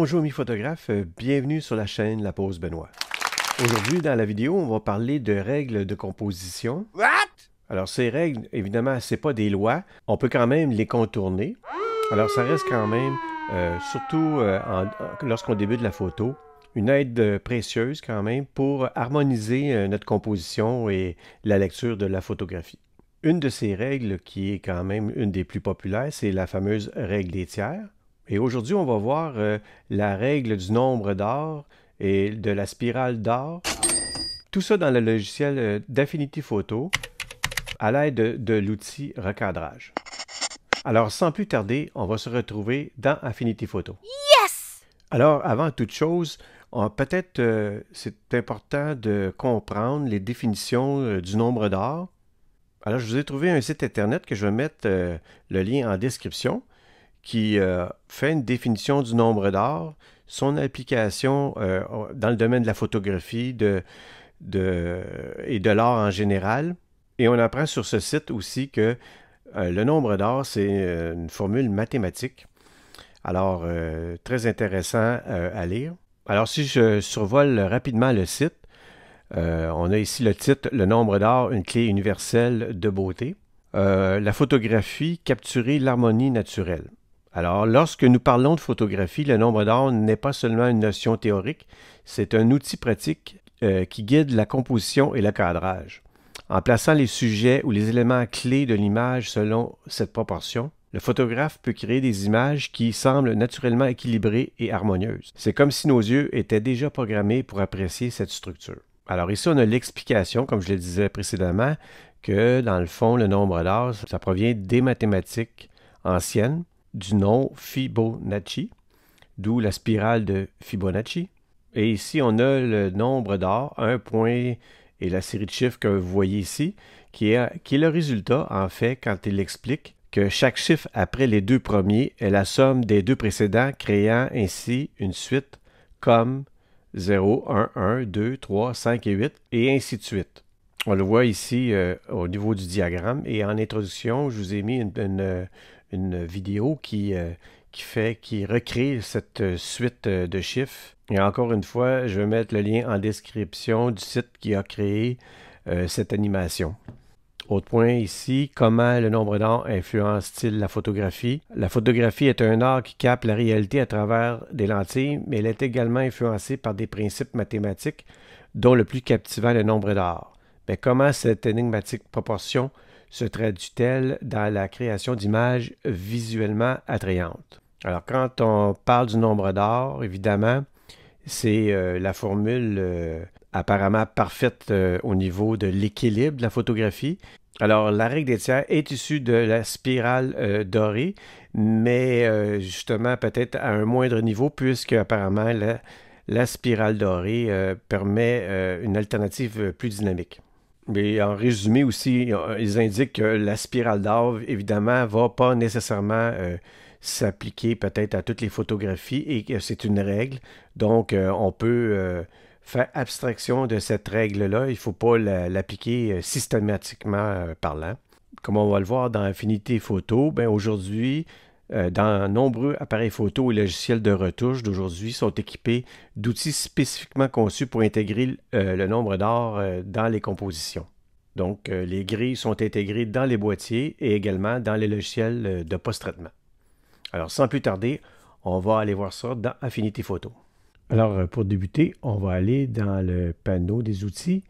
Bonjour mes photographes, euh, bienvenue sur la chaîne La Pause Benoît. Aujourd'hui dans la vidéo, on va parler de règles de composition. What? Alors ces règles, évidemment, c'est pas des lois, on peut quand même les contourner. Alors ça reste quand même, euh, surtout euh, lorsqu'on débute la photo, une aide précieuse quand même pour harmoniser notre composition et la lecture de la photographie. Une de ces règles qui est quand même une des plus populaires, c'est la fameuse règle des tiers. Et aujourd'hui, on va voir euh, la règle du nombre d'or et de la spirale d'or. Tout ça dans le logiciel euh, d'Affinity Photo à l'aide de, l'outil recadrage. Alors, sans plus tarder, on va se retrouver dans Affinity Photo. Yes! Alors, avant toute chose, peut-être euh, c'est important de comprendre les définitions du nombre d'or. Alors, je vous ai trouvé un site internet que je vais mettre le lien en description qui euh, fait une définition du nombre d'or, son application euh, dans le domaine de la photographie de, de, et de l'art en général. Et on apprend sur ce site aussi que euh, le nombre d'or, c'est une formule mathématique. Alors, très intéressant à lire. Alors, si je survole rapidement le site, on a ici le titre Le nombre d'or, une clé universelle de beauté. la photographie capturer l'harmonie naturelle. Alors, lorsque nous parlons de photographie, le nombre d'or n'est pas seulement une notion théorique, c'est un outil pratique euh, qui guide la composition et le cadrage. En plaçant les sujets ou les éléments clés de l'image selon cette proportion, le photographe peut créer des images qui semblent naturellement équilibrées et harmonieuses. C'est comme si nos yeux étaient déjà programmés pour apprécier cette structure. Alors ici, on a l'explication, comme je le disais précédemment, que dans le fond, le nombre d'or, ça provient des mathématiques anciennes du nom Fibonacci, d'où la spirale de Fibonacci. Et ici, on a le nombre d'or, un point et la série de chiffres que vous voyez ici, qui est, le résultat, en fait, quand il explique que chaque chiffre après les deux premiers est la somme des deux précédents, créant ainsi une suite comme 0, 1, 1, 2, 3, 5 et 8, et ainsi de suite. On le voit ici euh, au niveau du diagramme. Et en introduction, je vous ai mis une, une vidéo euh, qui, fait, qui recrée cette euh, suite euh, de chiffres. Et encore une fois, je vais mettre le lien en description du site qui a créé cette animation. Autre point ici, comment le nombre d'or influence-t-il la photographie? La photographie est un art qui capte la réalité à travers des lentilles, mais elle est également influencée par des principes mathématiques, dont le plus captivant le nombre d'or. Mais comment cette énigmatique proportion se traduit-elle dans la création d'images visuellement attrayantes? Alors, quand on parle du nombre d'or, évidemment, c'est euh, la formule euh, apparemment parfaite euh, au niveau de l'équilibre de la photographie. Alors, la règle des tiers est issue de la spirale dorée, mais justement peut-être à un moindre niveau, puisque apparemment la spirale dorée permet une alternative plus dynamique. Mais en résumé aussi, euh, ils indiquent que la spirale d'arve, évidemment, ne va pas nécessairement euh, s'appliquer peut-être à toutes les photographies et que c'est une règle. Donc, euh, on peut faire abstraction de cette règle-là. Il ne faut pas l'appliquer systématiquement parlant. Comme on va le voir dans Infinité Photo, ben aujourd'hui, euh, dans nombreux appareils photo et logiciels de retouche d'aujourd'hui sont équipés d'outils spécifiquement conçus pour intégrer euh, le nombre d'or euh, dans les compositions. Donc, les grilles sont intégrées dans les boîtiers et également dans les logiciels de post-traitement. Alors, sans plus tarder, on va aller voir ça dans Affinity Photo. Alors, pour débuter, on va aller dans le panneau des outils,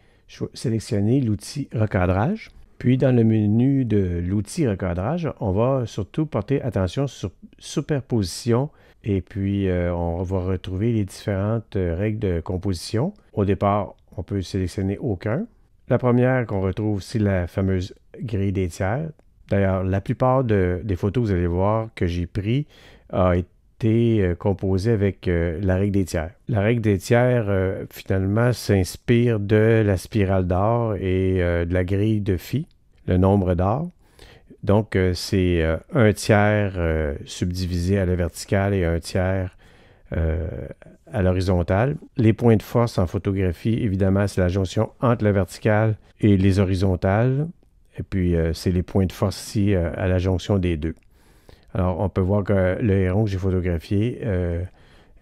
sélectionner l'outil recadrage. Puis dans le menu de l'outil recadrage, on va surtout porter attention sur superposition et puis euh, on va retrouver les différentes euh, règles de composition. Au départ, on peut sélectionner aucun. La première qu'on retrouve, c'est la fameuse grille des tiers. D'ailleurs, la plupart des photos, vous allez voir, que j'ai prises, a été euh, composé avec euh, la règle des tiers. La règle des tiers, euh, finalement, s'inspire de la spirale d'or et de la grille de phi, le nombre d'or. Donc, c'est un tiers subdivisé à la verticale et un tiers à l'horizontale. Les points de force en photographie, évidemment, c'est la jonction entre la verticale et les horizontales. Et puis, c'est les points de force ici à la jonction des deux. Alors, on peut voir que le héron que j'ai photographié euh,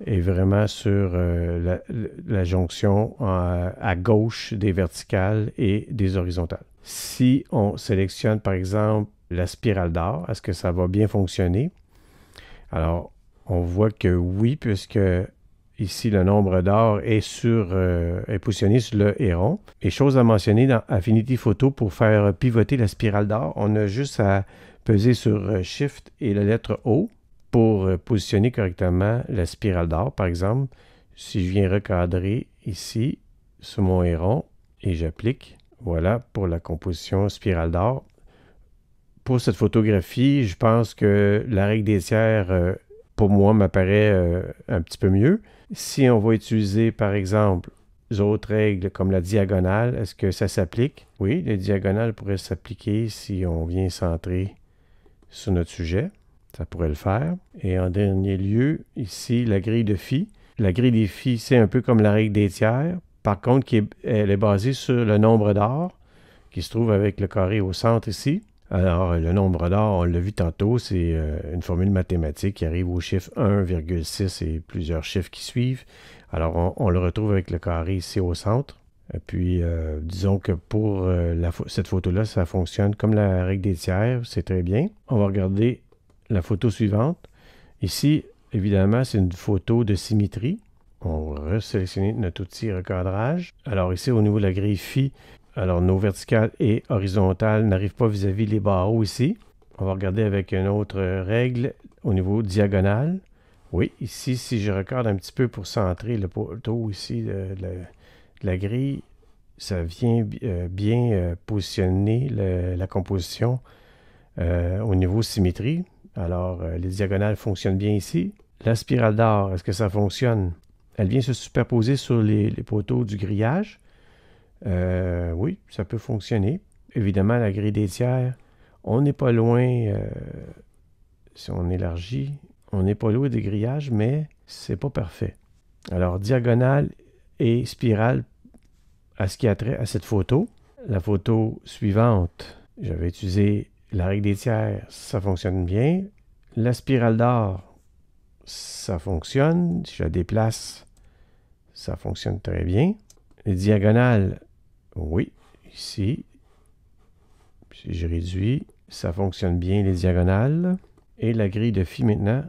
est vraiment sur euh, la, jonction euh, à gauche des verticales et des horizontales. Si on sélectionne, par exemple, la spirale d'or, est-ce que ça va bien fonctionner? Alors, on voit que oui, puisque ici, le nombre d'or est, sur, est positionné sur le héron. Et chose à mentionner dans Affinity Photo, pour faire pivoter la spirale d'or, on a juste à Pesez sur euh, Shift et la lettre O pour euh, positionner correctement la spirale d'or, par exemple. Si je viens recadrer ici sur mon héron et j'applique, voilà pour la composition spirale d'or. Pour cette photographie, je pense que la règle des tiers, euh, pour moi, m'apparaît un petit peu mieux. Si on va utiliser, par exemple, d'autres règles comme la diagonale, est-ce que ça s'applique? Oui, la diagonale pourrait s'appliquer si on vient centrer sur notre sujet. Ça pourrait le faire. Et en dernier lieu, ici, la grille de phi. La grille des phi, c'est un peu comme la règle des tiers. Par contre, elle est basée sur le nombre d'or qui se trouve avec le carré au centre ici. Alors, le nombre d'or, on l'a vu tantôt, c'est euh, une formule mathématique qui arrive au chiffre 1,6 et plusieurs chiffres qui suivent. Alors, on le retrouve avec le carré ici au centre. Puis, euh, disons que pour euh, cette photo-là, ça fonctionne comme la règle des tiers, c'est très bien. On va regarder la photo suivante. Ici, évidemment, c'est une photo de symétrie. On va resélectionner notre outil recadrage. Alors ici, au niveau de la grille phi, alors nos verticales et horizontales n'arrivent pas vis-à-vis les barreaux ici. On va regarder avec une autre règle au niveau diagonale. Oui, ici, si je recorde un petit peu pour centrer le poteau ici, de, euh, la grille, ça vient euh, bien euh, positionner la composition euh, au niveau symétrie. Alors, les diagonales fonctionnent bien ici. La spirale d'or, est-ce que ça fonctionne? Elle vient se superposer sur les, les poteaux du grillage. oui, ça peut fonctionner. Évidemment, la grille des tiers, on n'est pas loin, si on élargit, on n'est pas loin des grillages, mais c'est pas parfait. Alors, diagonale et spirale à ce qui a trait à cette photo. La photo suivante, j'avais utilisé la règle des tiers, ça fonctionne bien. La spirale d'or, ça fonctionne. Si je la déplace, ça fonctionne très bien. Les diagonales, oui, ici. Si je réduis, ça fonctionne bien les diagonales. Et la grille de phi maintenant,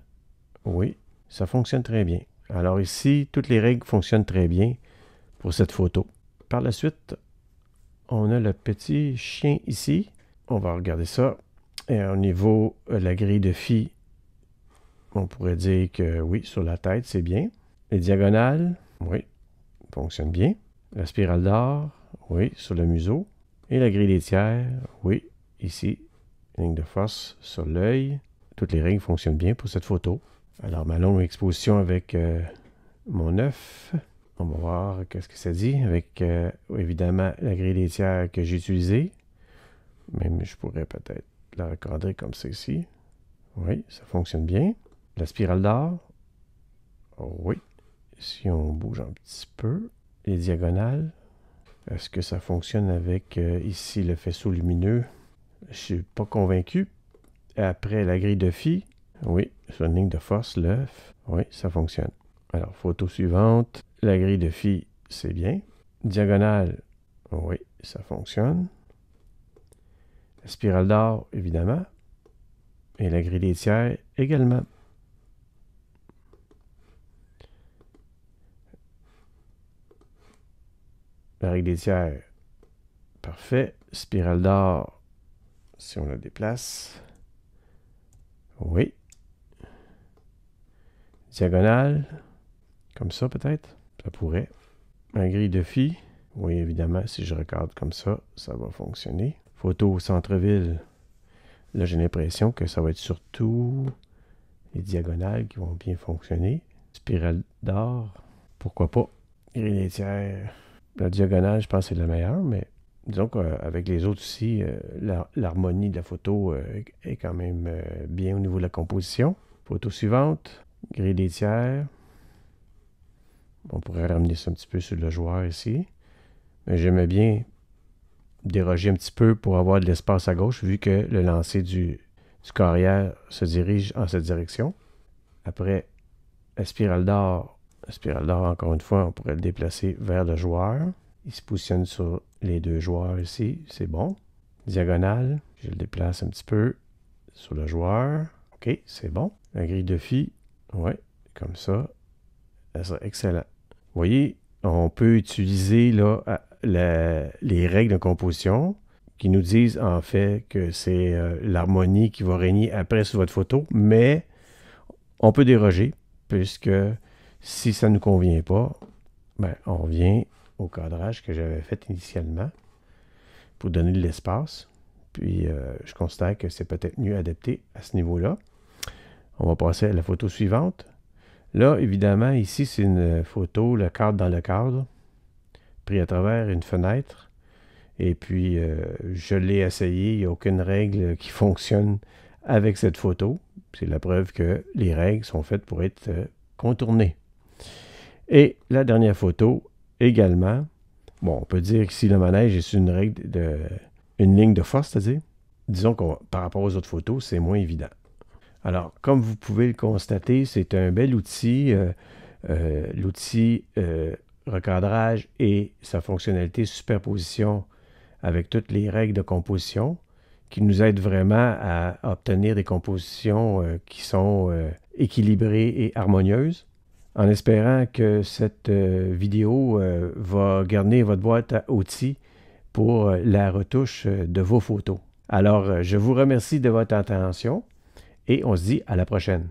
oui, ça fonctionne très bien. Alors ici, toutes les règles fonctionnent très bien pour cette photo. Par la suite, on a le petit chien ici. On va regarder ça. Et au niveau de euh, la grille de phi, on pourrait dire que oui, sur la tête, c'est bien. Les diagonales, oui, fonctionnent bien. La spirale d'or, oui, sur le museau. Et la grille des tiers, oui, ici, ligne de force sur l'œil. Toutes les règles fonctionnent bien pour cette photo. Alors, ma longue exposition avec euh, mon œuf. On va voir qu'est-ce que ça dit avec, euh, évidemment, la grille tiers que j'ai utilisée. Même, je pourrais peut-être la recadrer comme ceci. Oui, ça fonctionne bien. La spirale d'or. oui. Si on bouge un petit peu. Les diagonales. Est-ce que ça fonctionne avec, euh, ici, le faisceau lumineux? Je suis pas convaincu. Après, la grille de phi. Oui, sur une ligne de force, l'œuf. Oui, ça fonctionne. Alors, photo suivante. La grille de phi, c'est bien. Diagonale, oui, ça fonctionne. La spirale d'or, évidemment. Et la grille des tiers également. La règle des tiers, parfait. Spirale d'or, si on la déplace. Oui, diagonale, comme ça peut-être. Ça pourrait. Un grille de phi. Oui, évidemment, si je regarde comme ça, ça va fonctionner. Photo au centre-ville. Là, j'ai l'impression que ça va être surtout les diagonales qui vont bien fonctionner. Spirale d'or, pourquoi pas. Grille laitière. La diagonale, je pense c'est la meilleure, mais disons qu'avec les autres aussi, euh, l'harmonie de la photo euh, est quand même euh, bien au niveau de la composition. Photo suivante. Grille des tiers. On pourrait ramener ça un petit peu sur le joueur ici. Mais j'aimais bien déroger un petit peu pour avoir de l'espace à gauche, vu que le lancer du, du carrière se dirige en cette direction. Après, la spirale d'or. La spirale d'or, encore une fois, on pourrait le déplacer vers le joueur. Il se positionne sur les deux joueurs ici. C'est bon. Diagonale. Je le déplace un petit peu sur le joueur. OK, c'est bon. La grille de phi Ouais, comme ça. Ça serait excellent. Vous voyez, on peut utiliser là, les règles de composition qui nous disent en fait que c'est euh, l'harmonie qui va régner après sur votre photo, mais on peut déroger puisque si ça ne nous convient pas, ben, on revient au cadrage que j'avais fait initialement pour donner de l'espace. Puis euh, je constate que c'est peut-être mieux adapté à ce niveau-là. On va passer à la photo suivante. Là, évidemment, ici, c'est une photo, le cadre dans le cadre, pris à travers une fenêtre. Et puis, euh, je l'ai essayé, il n'y a aucune règle qui fonctionne avec cette photo. C'est la preuve que les règles sont faites pour être euh, contournées. Et la dernière photo également. Bon, on peut dire que si le manège est sur une règle de une ligne de force, c'est-à-dire, disons que par rapport aux autres photos, c'est moins évident. Alors, comme vous pouvez le constater, c'est un bel outil. Euh, euh, l'outil euh, recadrage et sa fonctionnalité superposition avec toutes les règles de composition qui nous aident vraiment à obtenir des compositions qui sont équilibrées et harmonieuses. En espérant que cette vidéo va garder votre boîte à outils pour la retouche de vos photos. Alors, je vous remercie de votre attention et on se dit à la prochaine.